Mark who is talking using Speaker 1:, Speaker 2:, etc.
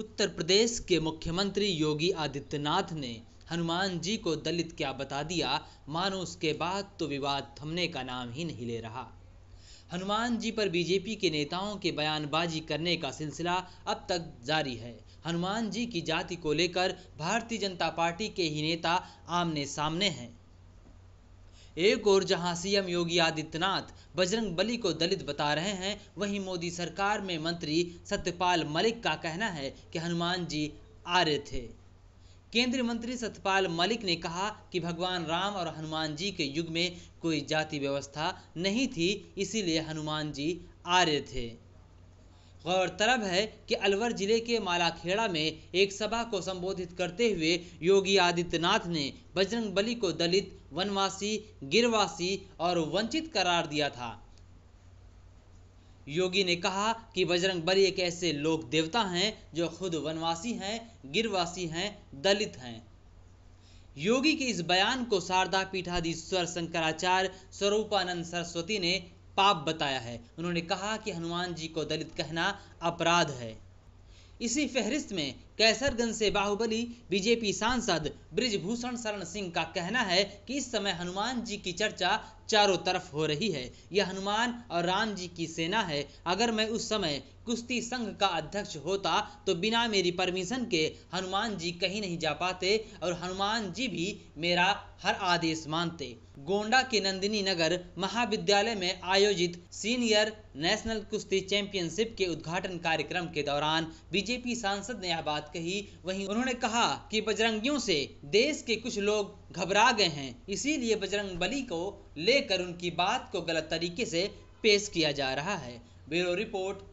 Speaker 1: उत्तर प्रदेश के मुख्यमंत्री योगी आदित्यनाथ ने हनुमान जी को दलित क्या बता दिया मानो उसके बाद तो विवाद थमने का नाम ही नहीं ले रहा हनुमान जी पर बीजेपी के नेताओं के बयानबाजी करने का सिलसिला अब तक जारी है हनुमान जी की जाति को लेकर भारतीय जनता पार्टी के ही नेता आमने सामने हैं एक और जहां सीएम योगी आदित्यनाथ बजरंग बली को दलित बता रहे हैं वहीं मोदी सरकार में मंत्री सत्यपाल मलिक का कहना है कि हनुमान जी आर्य थे केंद्रीय मंत्री सत्यपाल मलिक ने कहा कि भगवान राम और हनुमान जी के युग में कोई जाति व्यवस्था नहीं थी इसीलिए हनुमान जी आर्य थे गौरतलब है कि अलवर जिले के मालाखेड़ा में एक सभा को संबोधित करते हुए योगी आदित्यनाथ ने बजरंग बली को दलित वनवासी गिरवासी और वंचित करार दिया था योगी ने कहा कि बजरंग बली एक ऐसे लोक देवता हैं जो खुद वनवासी हैं गिरवासी हैं दलित हैं योगी के इस बयान को शारदा पीठाधीश्वर शंकराचार्य स्वरूपानंद सरस्वती ने पाप बताया है उन्होंने कहा कि हनुमान जी को दलित कहना अपराध है इसी फहरिस्त में कैसरगंज से बाहुबली बीजेपी सांसद ब्रिजभूषण शरण सिंह का कहना है कि इस समय हनुमान जी की चर्चा चारों तरफ हो रही है यह हनुमान और राम जी की सेना है अगर मैं उस समय कुश्ती संघ का अध्यक्ष होता तो बिना मेरी परमिशन के हनुमान जी कहीं नहीं जा पाते और हनुमान जी भी मेरा हर आदेश मानते गोंडा के नंदिनी नगर महाविद्यालय में आयोजित सीनियर नेशनल कुश्ती चैंपियनशिप के उद्घाटन कार्यक्रम के दौरान बीजेपी सांसद ने यह बात कही वहीं उन्होंने कहा कि बजरंगियों से देश के कुछ लोग घबरा गए हैं इसीलिए बजरंग बली को लेकर उनकी बात को गलत तरीके से पेश किया जा रहा है ब्यूरो रिपोर्ट